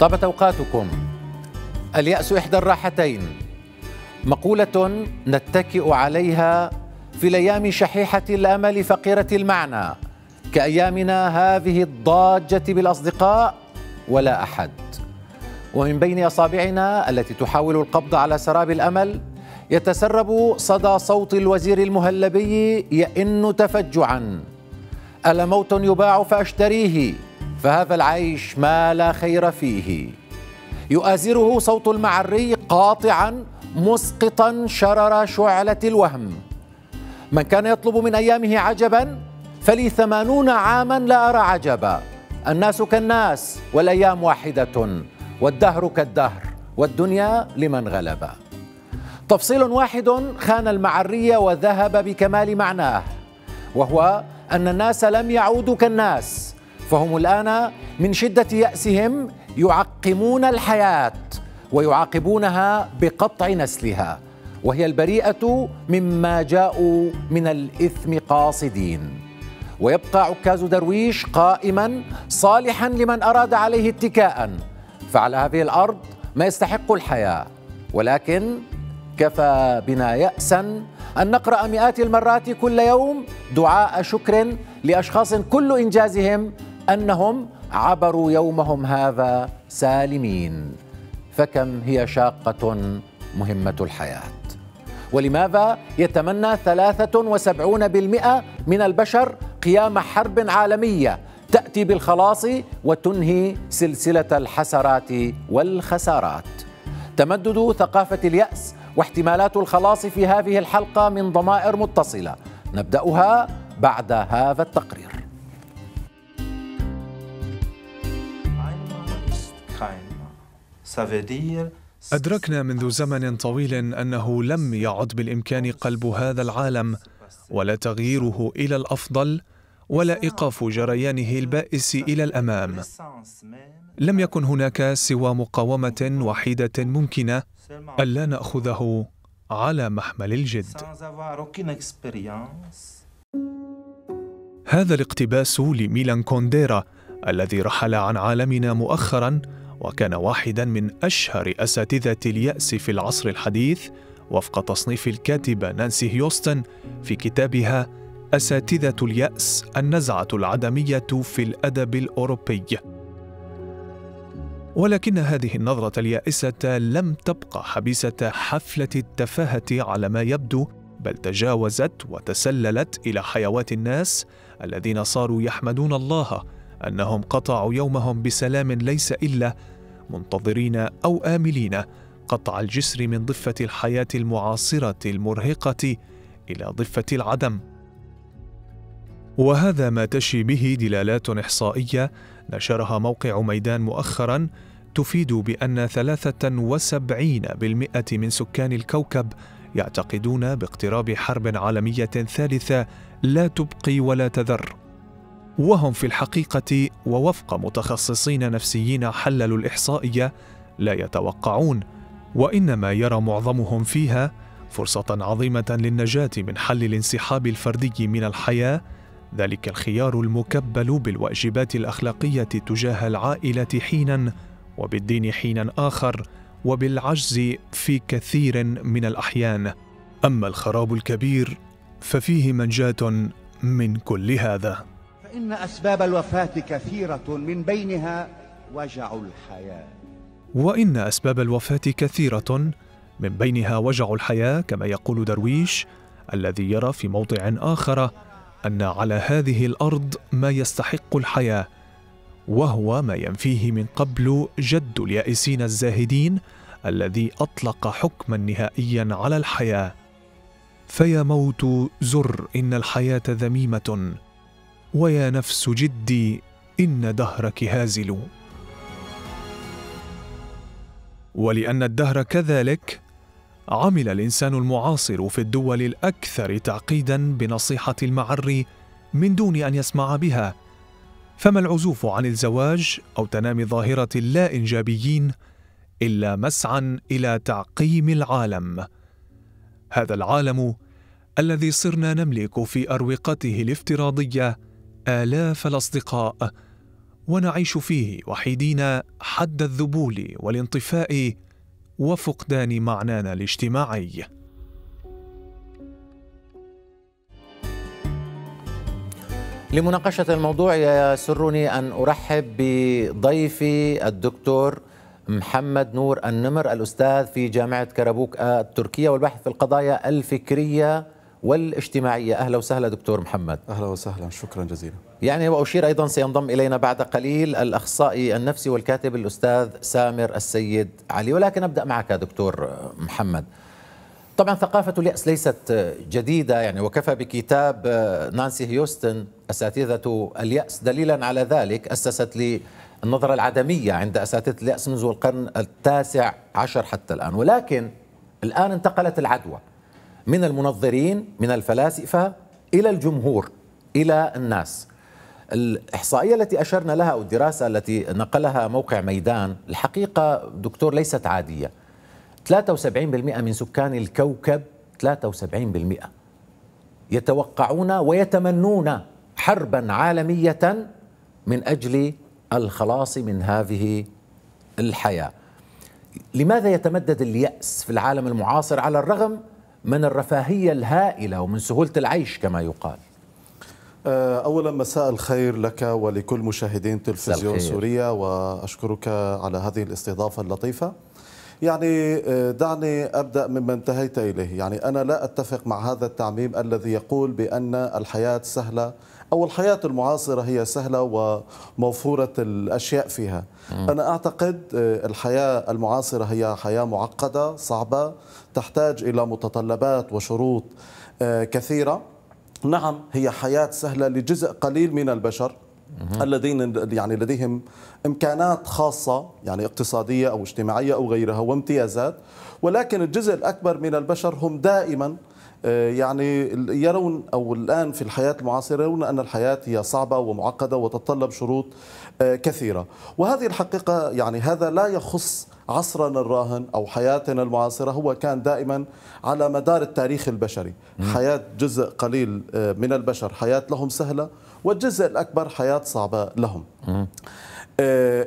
طابت اوقاتكم الياس احدى الراحتين مقوله نتكئ عليها في الايام شحيحه الامل فقيره المعنى كايامنا هذه الضاجه بالاصدقاء ولا احد ومن بين اصابعنا التي تحاول القبض على سراب الامل يتسرب صدى صوت الوزير المهلبي يئن تفجعا الا موت يباع فاشتريه فهذا العيش ما لا خير فيه يؤازره صوت المعري قاطعا مسقطا شرر شعلة الوهم من كان يطلب من أيامه عجبا فلي ثمانون عاما لا أرى عجبا الناس كالناس والأيام واحدة والدهر كالدهر والدنيا لمن غلب تفصيل واحد خان المعري وذهب بكمال معناه وهو أن الناس لم يعودوا كالناس فهم الآن من شدة يأسهم يعقمون الحياة ويعاقبونها بقطع نسلها وهي البريئة مما جاءوا من الإثم قاصدين ويبقى عكاز درويش قائما صالحا لمن أراد عليه اتكاء فعلى هذه الأرض ما يستحق الحياة ولكن كفى بنا يأسا أن نقرأ مئات المرات كل يوم دعاء شكر لأشخاص كل إنجازهم انهم عبروا يومهم هذا سالمين فكم هي شاقه مهمه الحياه ولماذا يتمنى 73% من البشر قيام حرب عالميه تاتي بالخلاص وتنهي سلسله الحسرات والخسارات تمدد ثقافه الياس واحتمالات الخلاص في هذه الحلقه من ضمائر متصله نبداها بعد هذا التقرير أدركنا منذ زمن طويل أنه لم يعد بالإمكان قلب هذا العالم ولا تغييره إلى الأفضل ولا إيقاف جريانه البائس إلى الأمام. لم يكن هناك سوى مقاومة وحيدة ممكنة ألا نأخذه على محمل الجد. هذا الاقتباس لميلان كونديرا الذي رحل عن عالمنا مؤخرا وكان واحدا من أشهر أساتذة اليأس في العصر الحديث وفق تصنيف الكاتبة نانسي هيوستن في كتابها أساتذة اليأس النزعة العدمية في الأدب الأوروبي ولكن هذه النظرة اليائسة لم تبقى حبيسة حفلة التفاهة على ما يبدو بل تجاوزت وتسللت إلى حيوات الناس الذين صاروا يحمدون الله انهم قطعوا يومهم بسلام ليس الا منتظرين او املين قطع الجسر من ضفه الحياه المعاصره المرهقه الى ضفه العدم وهذا ما تشي به دلالات احصائيه نشرها موقع ميدان مؤخرا تفيد بان 73% من سكان الكوكب يعتقدون باقتراب حرب عالميه ثالثه لا تبقي ولا تذر وهم في الحقيقة ووفق متخصصين نفسيين حللوا الإحصائية لا يتوقعون وإنما يرى معظمهم فيها فرصة عظيمة للنجاة من حل الانسحاب الفردي من الحياة ذلك الخيار المكبل بالواجبات الأخلاقية تجاه العائلة حينا وبالدين حينا آخر وبالعجز في كثير من الأحيان أما الخراب الكبير ففيه منجاة من كل هذا فإن أسباب الوفاة كثيرة من بينها وجع الحياة وإن أسباب الوفاة كثيرة من بينها وجع الحياة كما يقول درويش الذي يرى في موضع آخر أن على هذه الأرض ما يستحق الحياة وهو ما ينفيه من قبل جد اليائسين الزاهدين الذي أطلق حكما نهائيا على الحياة فيا موت زر إن الحياة ذميمة ويا نفس جدي ان دهرك هازل ولان الدهر كذلك عمل الانسان المعاصر في الدول الاكثر تعقيدا بنصيحه المعري من دون ان يسمع بها فما العزوف عن الزواج او تنامي ظاهره اللا انجابيين الا مسعى الى تعقيم العالم هذا العالم الذي صرنا نملك في اروقته الافتراضيه آلاف الأصدقاء ونعيش فيه وحيدين حد الذبول والانطفاء وفقدان معنانا الاجتماعي لمناقشة الموضوع يسرني أن أرحب بضيفي الدكتور محمد نور النمر الأستاذ في جامعة كربوك التركية آه، والباحث في القضايا الفكرية والاجتماعية أهلا وسهلا دكتور محمد أهلا وسهلا شكرا جزيلا يعني وأشير أيضا سينضم إلينا بعد قليل الأخصائي النفسي والكاتب الأستاذ سامر السيد علي ولكن أبدأ معك دكتور محمد طبعا ثقافة اليأس ليست جديدة يعني وكفى بكتاب نانسي هيوستن أساتذة اليأس دليلا على ذلك أسست لي النظرة العدمية عند أساتذة اليأس منذ القرن التاسع عشر حتى الآن ولكن الآن انتقلت العدوى من المنظرين من الفلاسفة إلى الجمهور إلى الناس الإحصائية التي أشرنا لها أو الدراسة التي نقلها موقع ميدان الحقيقة دكتور ليست عادية 73% من سكان الكوكب 73% يتوقعون ويتمنون حربا عالمية من أجل الخلاص من هذه الحياة لماذا يتمدد اليأس في العالم المعاصر على الرغم من الرفاهية الهائلة ومن سهولة العيش كما يقال آه، أولا مساء الخير لك ولكل مشاهدين تلفزيون سوريا وأشكرك على هذه الاستضافة اللطيفة يعني آه، دعني أبدأ مما انتهيت إليه يعني أنا لا أتفق مع هذا التعميم الذي يقول بأن الحياة سهلة أو الحياة المعاصرة هي سهلة وموفورة الأشياء فيها أنا أعتقد آه، الحياة المعاصرة هي حياة معقدة صعبة تحتاج إلى متطلبات وشروط آه، كثيرة نعم هي حياة سهلة لجزء قليل من البشر الذين يعني لديهم امكانات خاصه يعني اقتصاديه او اجتماعيه او غيرها وامتيازات ولكن الجزء الاكبر من البشر هم دائما آه، يعني يرون او الان في الحياه المعاصره يرون ان الحياه هي صعبه ومعقده وتتطلب شروط آه، كثيره وهذه الحقيقه يعني هذا لا يخص عصرنا الراهن أو حياتنا المعاصرة هو كان دائما على مدار التاريخ البشري حياة جزء قليل آه، من البشر حياة لهم سهلة والجزء الأكبر حياة صعبة لهم آه،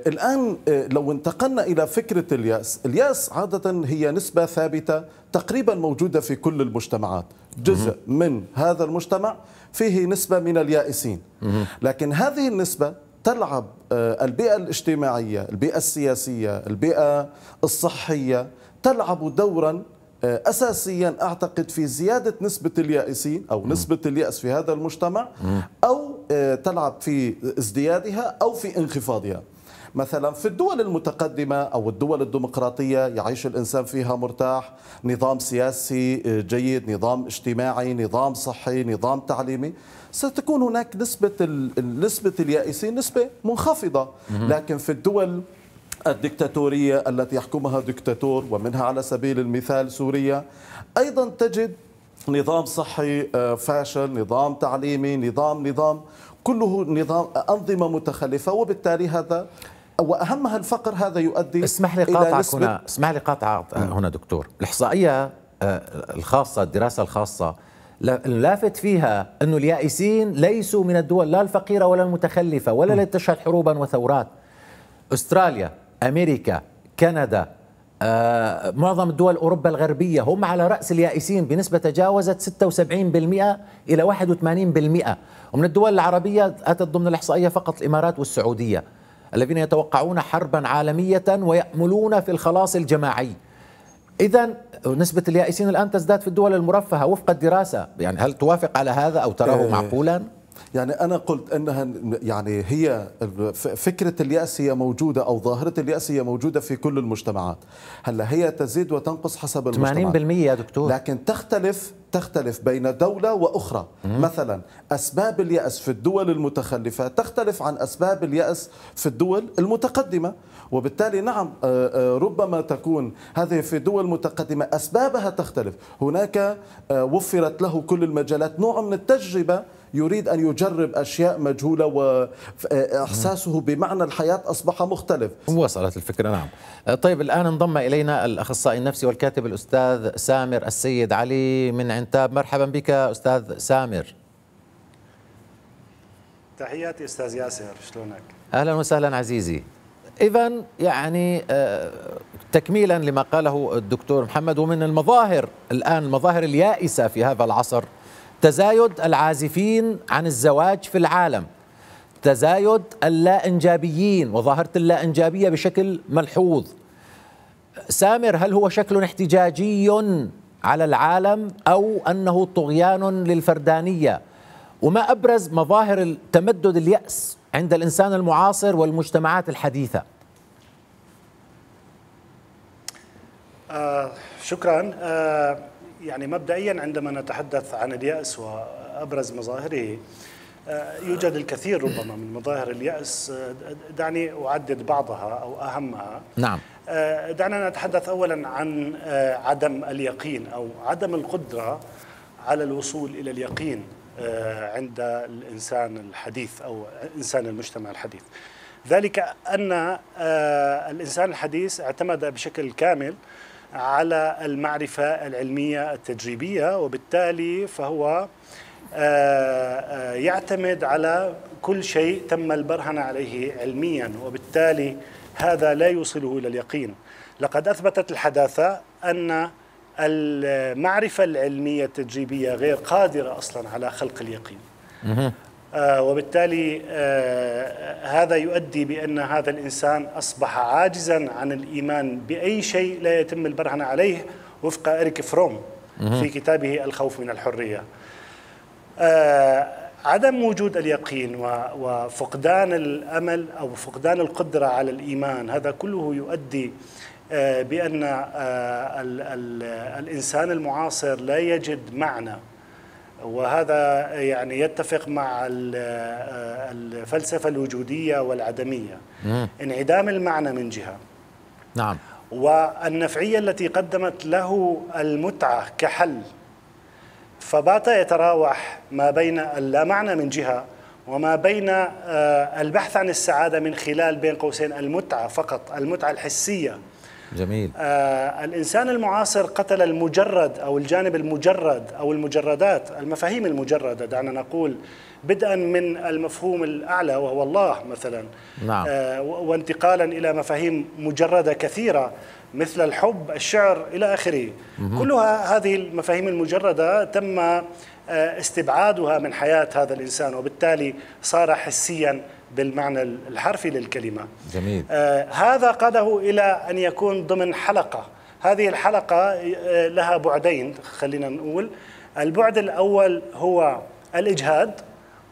الآن آه، لو انتقلنا إلى فكرة اليأس اليأس عادة هي نسبة ثابتة تقريبا موجودة في كل المجتمعات جزء من هذا المجتمع فيه نسبة من اليائسين لكن هذه النسبة تلعب آه، البيئة الاجتماعية البيئة السياسية البيئة الصحية تلعب دورا آه، أساسيا أعتقد في زيادة نسبة اليائسين أو نسبة اليأس في هذا المجتمع أو آه، تلعب في ازديادها أو في انخفاضها مثلا في الدول المتقدمة أو الدول الديمقراطية يعيش الإنسان فيها مرتاح نظام سياسي جيد نظام اجتماعي نظام صحي نظام تعليمي ستكون هناك نسبة نسبة اليائسين نسبة منخفضة لكن في الدول الدكتاتورية التي يحكمها دكتاتور ومنها على سبيل المثال سوريا أيضا تجد نظام صحي آه، فاشل نظام تعليمي نظام نظام كله نظام آه، أنظمة متخلفة وبالتالي هذا وأهمها الفقر هذا يؤدي اسمح لي قاطعك هنا اسمح لي قاطعك آه، هنا دكتور الإحصائية الخاصة الدراسة الخاصة اللافت فيها أن اليائسين ليسوا من الدول لا الفقيرة ولا المتخلفة ولا التي تشهد حروبا وثورات أستراليا أمريكا كندا آه، معظم الدول أوروبا الغربية هم على رأس اليائسين بنسبة تجاوزت 76% إلى 81% ومن الدول العربية أتت ضمن الإحصائية فقط الإمارات والسعودية الذين يتوقعون حربا عالمية ويأملون في الخلاص الجماعي إذا نسبة اليائسين الآن تزداد في الدول المرفهة وفق الدراسة يعني هل توافق على هذا أو تراه آه، معقولا؟ يعني أنا قلت أنها يعني هي فكرة اليأس هي موجودة أو ظاهرة اليأس هي موجودة في كل المجتمعات هلا هي تزيد وتنقص حسب المجتمع 80% يا دكتور لكن تختلف تختلف بين دولة وأخرى مم. مثلا أسباب اليأس في الدول المتخلفة تختلف عن أسباب اليأس في الدول المتقدمة وبالتالي نعم آه، آه، ربما تكون هذه في دول متقدمة أسبابها تختلف هناك آه، وفرت له كل المجالات نوع من التجربة يريد أن يجرب أشياء مجهولة وإحساسه بمعنى الحياة أصبح مختلف وصلت الفكرة نعم أه، طيب الآن انضم إلينا الأخصائي النفسي والكاتب الأستاذ سامر السيد علي من عنتاب مرحبا بك أستاذ سامر تحياتي أستاذ ياسر شلونك أهلا وسهلا عزيزي إذا يعني أه، تكميلا لما قاله الدكتور محمد ومن المظاهر الآن المظاهر اليائسة في هذا العصر تزايد العازفين عن الزواج في العالم تزايد اللا إنجابيين وظاهرة اللا إنجابية بشكل ملحوظ سامر هل هو شكل احتجاجي على العالم أو أنه طغيان للفردانية وما أبرز مظاهر تمدد اليأس عند الإنسان المعاصر والمجتمعات الحديثة آه شكرا آه يعني مبدئيا عندما نتحدث عن اليأس وأبرز مظاهره آه، يوجد الكثير ربما من مظاهر اليأس آه، دعني أعدد بعضها أو أهمها نعم آه، دعنا نتحدث أولا عن عدم اليقين أو عدم القدرة على الوصول إلى اليقين عند الإنسان الحديث أو إنسان المجتمع الحديث ذلك أن الإنسان الحديث اعتمد بشكل كامل على المعرفة العلمية التجريبية وبالتالي فهو آه، آه، يعتمد على كل شيء تم البرهنة عليه علميا وبالتالي هذا لا يوصله إلى اليقين لقد أثبتت الحداثة أن المعرفة العلمية التجريبية غير قادرة أصلا على خلق اليقين آه، وبالتالي آه، هذا يؤدي بأن هذا الإنسان أصبح عاجزا عن الإيمان بأي شيء لا يتم البرهنة عليه وفق إريك فروم في كتابه الخوف من الحرية آه، عدم وجود اليقين وفقدان الأمل أو فقدان القدرة على الإيمان هذا كله يؤدي بأن الإنسان المعاصر لا يجد معنى وهذا يعني يتفق مع الفلسفة الوجودية والعدمية انعدام المعنى من جهة نعم والنفعية التي قدمت له المتعة كحل فبات يتراوح ما بين اللامعنى من جهة وما بين آه، البحث عن السعادة من خلال بين قوسين المتعة فقط المتعة الحسية جميل آه الإنسان المعاصر قتل المجرد أو الجانب المجرد أو المجردات المفاهيم المجردة دعنا نقول بدءا من المفهوم الأعلى وهو الله مثلا نعم. آه وانتقالا إلى مفاهيم مجردة كثيرة مثل الحب الشعر إلى آخره كلها هذه المفاهيم المجردة تم آه، استبعادها من حياة هذا الإنسان وبالتالي صار حسيا بالمعنى الحرفي للكلمة جميل آه هذا قاده إلى أن يكون ضمن حلقة هذه الحلقة آه، لها بعدين خلينا نقول البعد الأول هو الإجهاد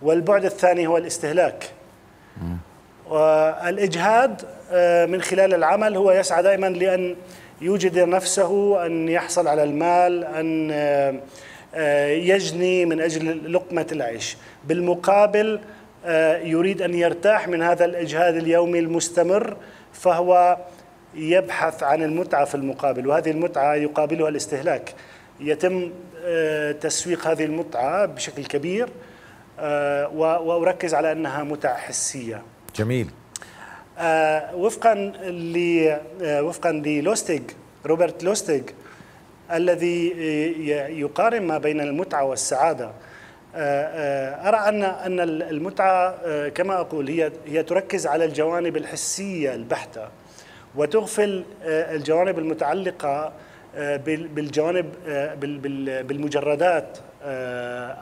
والبعد الثاني هو الاستهلاك والإجهاد آه، من خلال العمل هو يسعى دائما لأن يوجد نفسه أن يحصل على المال أن آه، يجني من أجل لقمة العيش بالمقابل آه، يريد أن يرتاح من هذا الإجهاد اليومي المستمر فهو يبحث عن المتعة في المقابل وهذه المتعة يقابلها الاستهلاك يتم آه، تسويق هذه المتعة بشكل كبير آه، وأركز على أنها متعة حسية جميل وفقا ل وفقا للوستيج روبرت لوستيج الذي يقارن ما بين المتعة والسعادة آه، آه، ارى ان ان المتعه آه، كما اقول هي هي تركز على الجوانب الحسيه البحته وتغفل الجوانب المتعلقه بالجوانب بالمجردات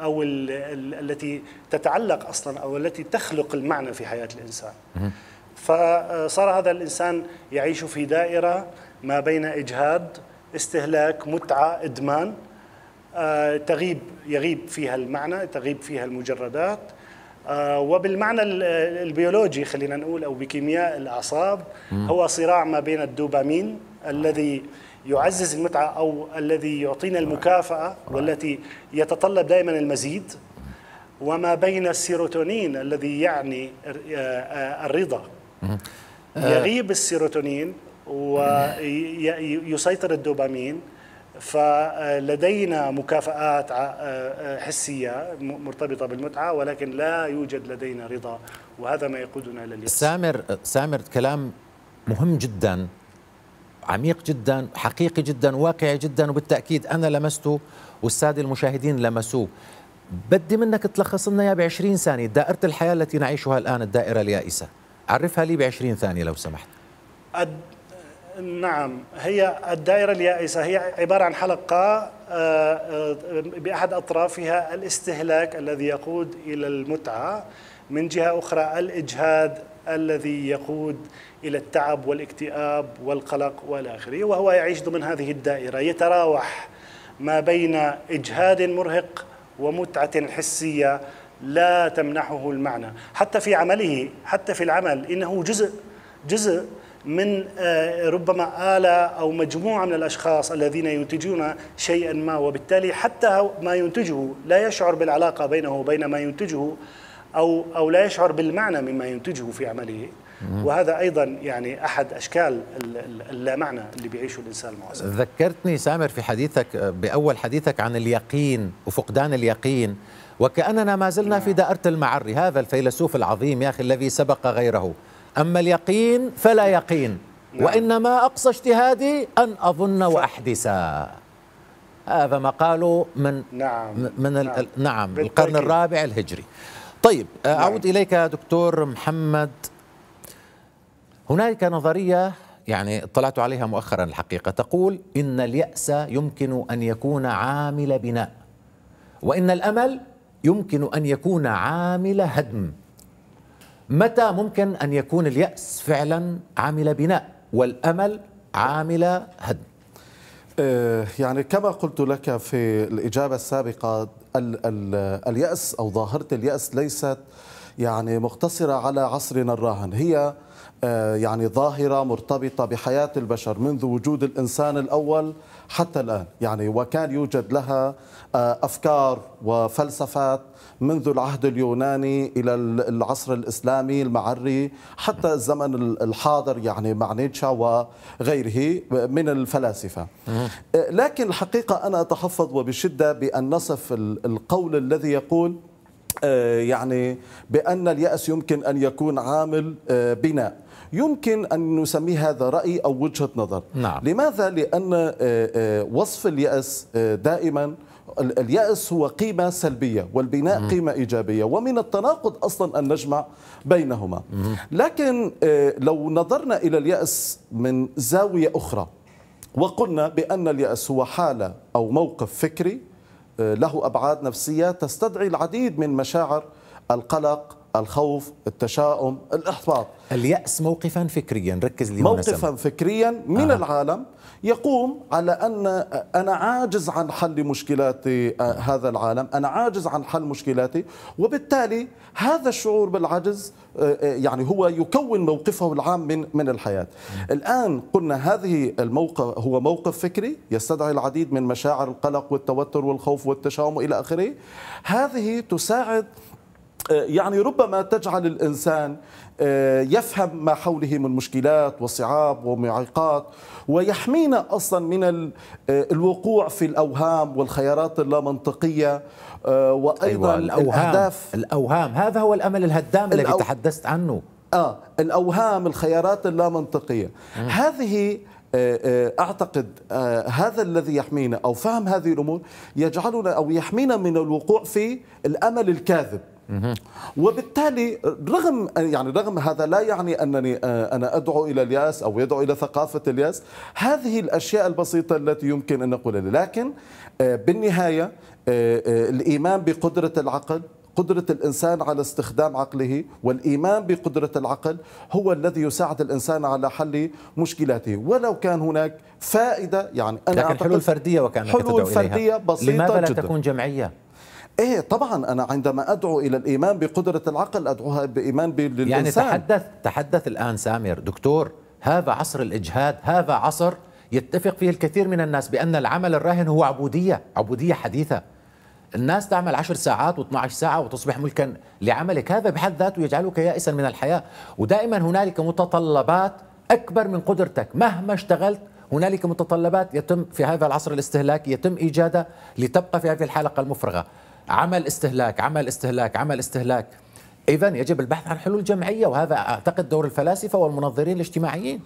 او التي تتعلق اصلا او التي تخلق المعنى في حياه الانسان فصار هذا الانسان يعيش في دائره ما بين اجهاد استهلاك متعه ادمان آه، تغيب يغيب فيها المعنى تغيب فيها المجردات آه، وبالمعنى البيولوجي خلينا نقول او بكيمياء الاعصاب هو صراع ما بين الدوبامين الذي يعزز المتعه او الذي يعطينا المكافاه والتي يتطلب دائما المزيد وما بين السيروتونين الذي يعني آه، الرضا يغيب السيروتونين ويسيطر الدوبامين فلدينا مكافآت آه، حسية مرتبطة بالمتعة ولكن لا يوجد لدينا رضا وهذا ما يقودنا إلى سامر سامر كلام مهم جدا عميق جدا حقيقي جدا واقعي جدا وبالتأكيد أنا لمسته والسادة المشاهدين لمسوه بدي منك تلخص لنا اياه ب 20 ثانية دائرة الحياة التي نعيشها الآن الدائرة اليائسة عرفها لي ب 20 ثانية لو سمحت نعم هي الدائرة اليائسة هي عبارة عن حلقة آه، آه، بأحد أطرافها الاستهلاك الذي يقود إلى المتعة من جهة أخرى الإجهاد الذي يقود إلى التعب والاكتئاب والقلق والى اخره وهو يعيش ضمن هذه الدائرة يتراوح ما بين إجهاد مرهق ومتعة حسية لا تمنحه المعنى حتى في عمله حتى في العمل إنه جزء جزء من آه، ربما آلة أو مجموعة من الأشخاص الذين ينتجون شيئا ما وبالتالي حتى ما ينتجه لا يشعر بالعلاقة بينه وبين ما ينتجه أو, أو لا يشعر بالمعنى مما ينتجه في عمله وهذا أيضا يعني أحد أشكال اللامعنى اللي بيعيشه الإنسان المعاصر ذكرتني سامر في حديثك بأول حديثك عن اليقين وفقدان اليقين وكأننا ما زلنا في نعم. دائرة المعري هذا الفيلسوف العظيم يا أخي الذي سبق غيره أما اليقين فلا يقين نعم. وإنما أقصى اجتهادي أن أظن وأحدث هذا ما قالوا من نعم من نعم, نعم القرن الرابع الهجري طيب آه، نعم. أعود نعم. إليك دكتور محمد هناك نظرية يعني اطلعت عليها مؤخرا الحقيقة تقول إن اليأس يمكن أن يكون عامل بناء وإن الأمل يمكن أن يكون عامل هدم متى ممكن أن يكون اليأس فعلا عامل بناء والأمل عامل هدم آه، يعني كما قلت لك في الإجابة السابقة ال ال اليأس أو ظاهرة اليأس ليست يعني مقتصرة على عصرنا الراهن هي آه، يعني ظاهرة مرتبطة بحياة البشر منذ وجود الإنسان الأول حتى الآن يعني وكان يوجد لها آه، أفكار وفلسفات منذ العهد اليوناني إلى العصر الإسلامي المعري حتى الزمن الحاضر يعني مع نيتشا وغيره من الفلاسفة لكن الحقيقة أنا أتحفظ وبشدة بأن نصف القول الذي يقول آه، يعني بأن اليأس يمكن أن يكون عامل آه، بناء يمكن أن نسمي هذا رأي أو وجهة نظر نعم. لماذا؟ لأن آه، آه، وصف اليأس آه، دائما اليأس هو قيمة سلبية والبناء مم. قيمة إيجابية ومن التناقض أصلا أن نجمع بينهما مم. لكن لو نظرنا إلى اليأس من زاوية أخرى وقلنا بأن اليأس هو حالة أو موقف فكري له أبعاد نفسية تستدعي العديد من مشاعر القلق الخوف التشاؤم الإحباط اليأس موقفا فكريا ركز لي موقفا فكريا من آه. العالم يقوم على أن أنا عاجز عن حل مشكلات آه، هذا العالم أنا عاجز عن حل مشكلاتي وبالتالي هذا الشعور بالعجز آه، آه، يعني هو يكون موقفه العام من من الحياة الآن قلنا هذه الموقف هو موقف فكري يستدعي العديد من مشاعر القلق والتوتر والخوف والتشاؤم إلى آخره هذه تساعد آه، يعني ربما تجعل الانسان آه، يفهم ما حوله من مشكلات وصعاب ومعيقات ويحمينا اصلا من آه، الوقوع في الاوهام والخيارات اللامنطقيه وايضا أيوة الأوهام الاهداف الاوهام هذا هو الامل الهدام الذي تحدثت عنه اه الاوهام الخيارات اللامنطقيه هذه اعتقد هذا الذي يحمينا او فهم هذه الامور يجعلنا او يحمينا من الوقوع في الامل الكاذب وبالتالي رغم يعني رغم هذا لا يعني انني آه، انا ادعو الى الياس او يدعو الى ثقافه الياس هذه الاشياء البسيطه التي يمكن ان نقولها لكن آه، بالنهايه آه، الايمان بقدره العقل قدرة الإنسان على استخدام عقله والإيمان بقدرة العقل هو الذي يساعد الإنسان على حل مشكلاته ولو كان هناك فائدة يعني أنا لكن حلول فردية وكان حلول فردية بسيطة لماذا لا جداً. تكون جمعية؟ ايه طبعا انا عندما ادعو الى الايمان بقدره العقل ادعوها بايمان بالانسان يعني تحدث تحدث الان سامر دكتور هذا عصر الاجهاد هذا عصر يتفق فيه الكثير من الناس بان العمل الراهن هو عبوديه عبوديه حديثه الناس تعمل 10 ساعات و12 ساعة وتصبح ملكا لعملك هذا بحد ذاته يجعلك يائسا من الحياة ودائما هنالك متطلبات أكبر من قدرتك مهما اشتغلت هنالك متطلبات يتم في هذا العصر الاستهلاكي يتم إيجادها لتبقى في هذه الحلقة المفرغة عمل استهلاك عمل استهلاك عمل استهلاك إذا يجب البحث عن حلول جمعية وهذا أعتقد دور الفلاسفة والمنظرين الاجتماعيين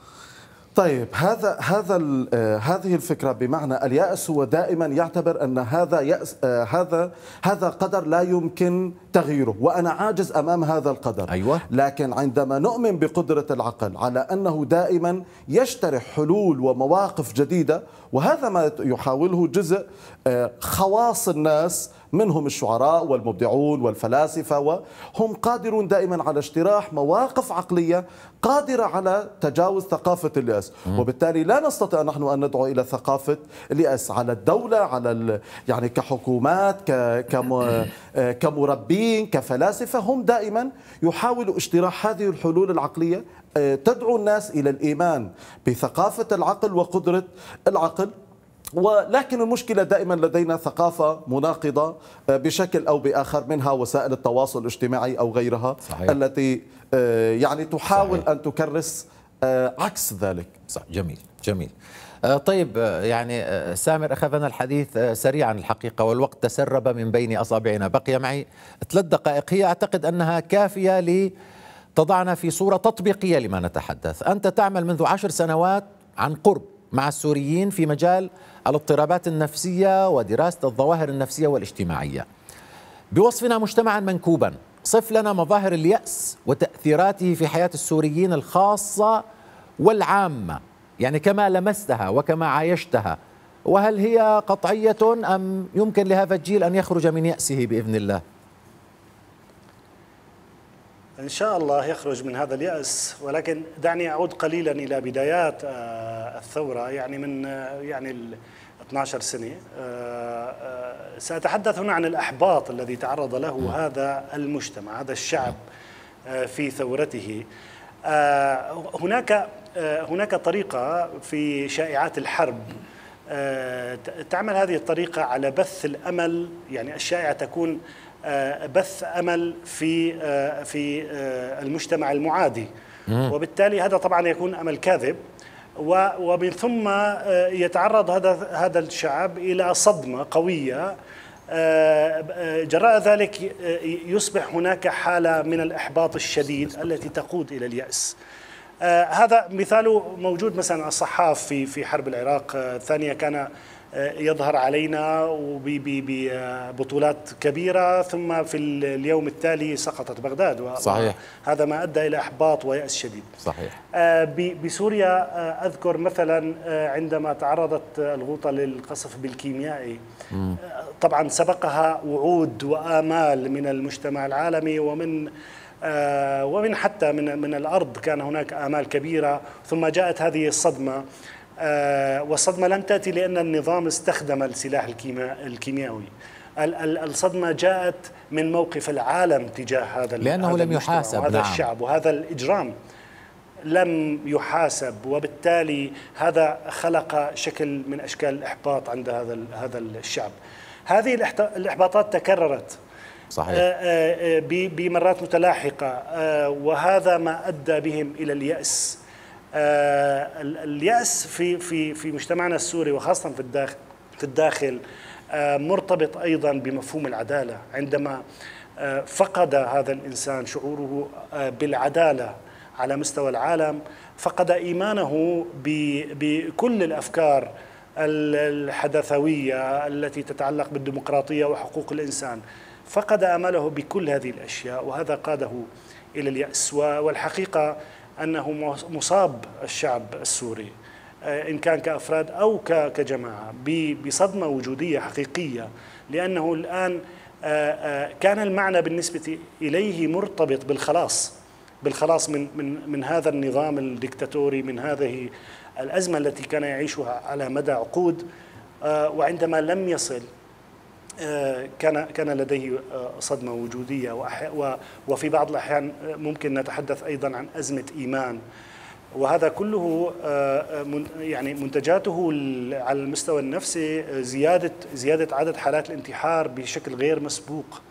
طيب هذا هذا آه، هذه الفكره بمعنى الياس هو دائما يعتبر ان هذا يأس آه، هذا هذا قدر لا يمكن تغييره وانا عاجز امام هذا القدر أيوة. لكن عندما نؤمن بقدره العقل على انه دائما يشترح حلول ومواقف جديده وهذا ما يحاوله جزء آه، خواص الناس منهم الشعراء والمبدعون والفلاسفة وهم قادرون دائما على اجتراح مواقف عقلية قادرة على تجاوز ثقافة اليأس وبالتالي لا نستطيع نحن أن ندعو إلى ثقافة اليأس على الدولة على ال... يعني كحكومات ك... كم... آه، كمربين كفلاسفة هم دائما يحاولوا اجتراح هذه الحلول العقلية آه، تدعو الناس إلى الإيمان بثقافة العقل وقدرة العقل ولكن المشكلة دائما لدينا ثقافة مناقضة آه، بشكل أو بآخر منها وسائل التواصل الاجتماعي أو غيرها صحيح. التي آه، يعني تحاول صحيح. أن تكرس آه، عكس ذلك صح جميل جميل طيب يعني سامر أخذنا الحديث سريعا الحقيقة والوقت تسرب من بين أصابعنا بقي معي ثلاث دقائق هي أعتقد أنها كافية لتضعنا في صورة تطبيقية لما نتحدث أنت تعمل منذ عشر سنوات عن قرب مع السوريين في مجال الاضطرابات النفسية ودراسة الظواهر النفسية والاجتماعية بوصفنا مجتمعا منكوبا صف لنا مظاهر اليأس وتأثيراته في حياة السوريين الخاصة والعامة يعني كما لمستها وكما عايشتها وهل هي قطعية أم يمكن لهذا الجيل أن يخرج من يأسه بإذن الله؟ إن شاء الله يخرج من هذا اليأس ولكن دعني أعود قليلا إلى بدايات آه، الثورة يعني من آه، يعني 12 سنة آه، سأتحدث هنا عن الأحباط الذي تعرض له هذا المجتمع هذا الشعب في ثورته هناك هناك طريقة في شائعات الحرب تعمل هذه الطريقة على بث الأمل يعني الشائعة تكون آه، بث امل في آه، في آه، المجتمع المعادي وبالتالي هذا طبعا يكون امل كاذب ومن ثم يتعرض هذا هذا الشعب الى صدمه قويه جراء ذلك يصبح هناك حاله من الاحباط الشديد التي تقود الى الياس هذا مثال موجود مثلا الصحاف في في حرب العراق الثانيه كان آه، يظهر علينا ببطولات آه، كبيرة ثم في اليوم التالي سقطت بغداد صحيح هذا ما أدى إلى إحباط ويأس شديد صحيح آه، بسوريا أذكر مثلا عندما تعرضت الغوطة للقصف بالكيميائي طبعا سبقها وعود وآمال من المجتمع العالمي ومن ومن حتى من من الارض كان هناك امال كبيره ثم جاءت هذه الصدمه آه، والصدمة لم تأتي لأن النظام استخدم السلاح الكيميائي الصدمة جاءت من موقف العالم تجاه هذا لأنه هذا لم يحاسب وهذا نعم. الشعب وهذا الإجرام لم يحاسب وبالتالي هذا خلق شكل من أشكال الإحباط عند هذا هذا الشعب هذه الإحباطات تكررت صحيح آه، آه، بمرات متلاحقة وهذا ما أدى بهم إلى اليأس آه، اليأس في في في مجتمعنا السوري وخاصة في الداخل في الداخل آه، مرتبط أيضا بمفهوم العدالة عندما آه، فقد هذا الإنسان شعوره بالعدالة على مستوى العالم فقد إيمانه بكل الأفكار الحدثوية التي تتعلق بالديمقراطية وحقوق الإنسان فقد أمله بكل هذه الأشياء وهذا قاده إلى اليأس والحقيقة أنه مصاب الشعب السوري آه، إن كان كأفراد أو كجماعة بصدمة وجودية حقيقية لأنه الآن آه، آه، كان المعنى بالنسبة إليه مرتبط بالخلاص بالخلاص من من من هذا النظام الدكتاتوري من هذه الازمه التي كان يعيشها على مدى عقود وعندما لم يصل آه، كان كان لديه آه، صدمه وجوديه وفي بعض الاحيان آه، ممكن نتحدث ايضا عن ازمه ايمان وهذا كله يعني منتجاته على المستوى النفسي زياده زياده عدد حالات الانتحار بشكل غير مسبوق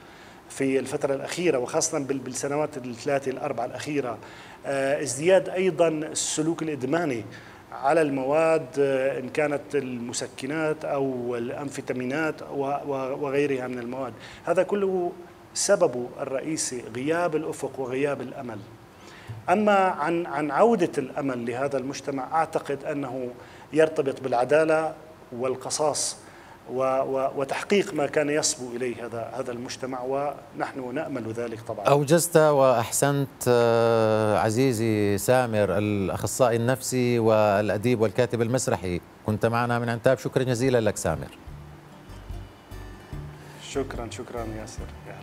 في الفترة الأخيرة وخاصة بالسنوات الثلاثة الأربعة الأخيرة ازدياد أيضا السلوك الإدماني على المواد آه، ان كانت المسكنات او الامفيتامينات وغيرها من المواد، هذا كله سببه الرئيسي غياب الافق وغياب الامل. اما عن عن عوده الامل لهذا المجتمع اعتقد انه يرتبط بالعداله والقصاص وتحقيق ما كان يصبو اليه هذا هذا المجتمع ونحن نامل ذلك طبعا. اوجزت واحسنت آه، عزيزي سامر الاخصائي النفسي والاديب والكاتب المسرحي، كنت معنا من عنتاب، شكرا جزيلا لك سامر. شكرا شكرا ياسر يا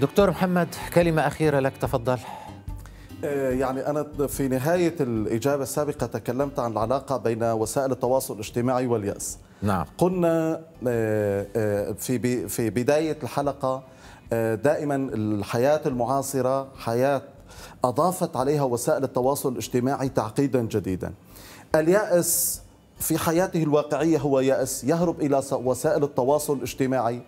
دكتور محمد كلمه اخيره لك تفضل. آه، يعني أنا في نهاية الإجابة السابقة تكلمت عن العلاقة بين وسائل التواصل الاجتماعي واليأس نعم قلنا آه، آه، في في بداية الحلقة دائما الحياة المعاصرة حياة أضافت عليها وسائل التواصل الاجتماعي تعقيدا جديدا اليأس في حياته الواقعية هو يأس يهرب إلى وسائل التواصل الاجتماعي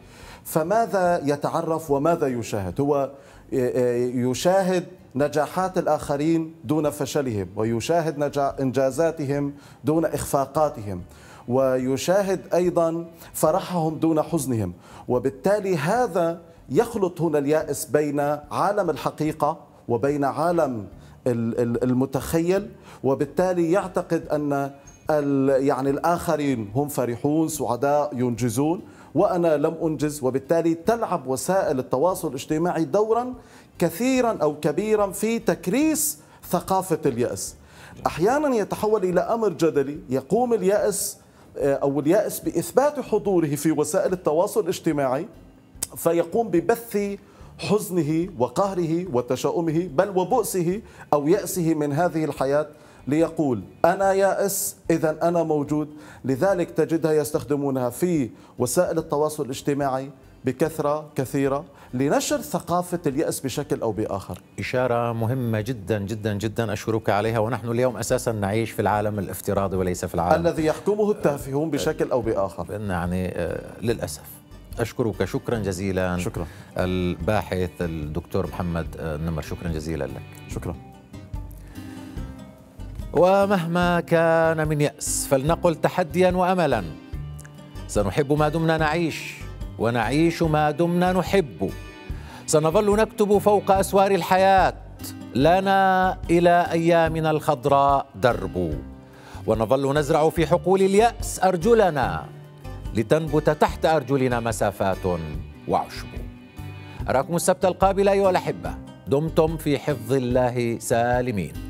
فماذا يتعرف وماذا يشاهد هو يشاهد نجاحات الآخرين دون فشلهم ويشاهد إنجازاتهم دون إخفاقاتهم ويشاهد أيضا فرحهم دون حزنهم وبالتالي هذا يخلط هنا اليائس بين عالم الحقيقة وبين عالم المتخيل وبالتالي يعتقد أن يعني الآخرين هم فرحون سعداء ينجزون وأنا لم أنجز وبالتالي تلعب وسائل التواصل الاجتماعي دورا كثيرا أو كبيرا في تكريس ثقافة اليأس أحيانا يتحول إلى أمر جدلي يقوم اليأس آه، أو اليأس بإثبات حضوره في وسائل التواصل الاجتماعي فيقوم ببث حزنه وقهره وتشاؤمه بل وبؤسه أو يأسه من هذه الحياة ليقول أنا يائس إذا أنا موجود لذلك تجدها يستخدمونها في وسائل التواصل الاجتماعي بكثرة كثيرة لنشر ثقافة اليأس بشكل أو بآخر إشارة مهمة جدا جدا جدا أشكرك عليها ونحن اليوم أساسا نعيش في العالم الافتراضي وليس في العالم الذي يحكمه التافهون بشكل أو بآخر يعني آه، للأسف أشكرك شكرا جزيلا شكرا الباحث الدكتور محمد النمر آه، شكرا جزيلا لك شكرا ومهما كان من يأس فلنقل تحديا وأملا سنحب ما دمنا نعيش ونعيش ما دمنا نحب سنظل نكتب فوق اسوار الحياه لنا الى ايامنا الخضراء درب ونظل نزرع في حقول الياس ارجلنا لتنبت تحت ارجلنا مسافات وعشب اراكم السبت القابل ايها الاحبه دمتم في حفظ الله سالمين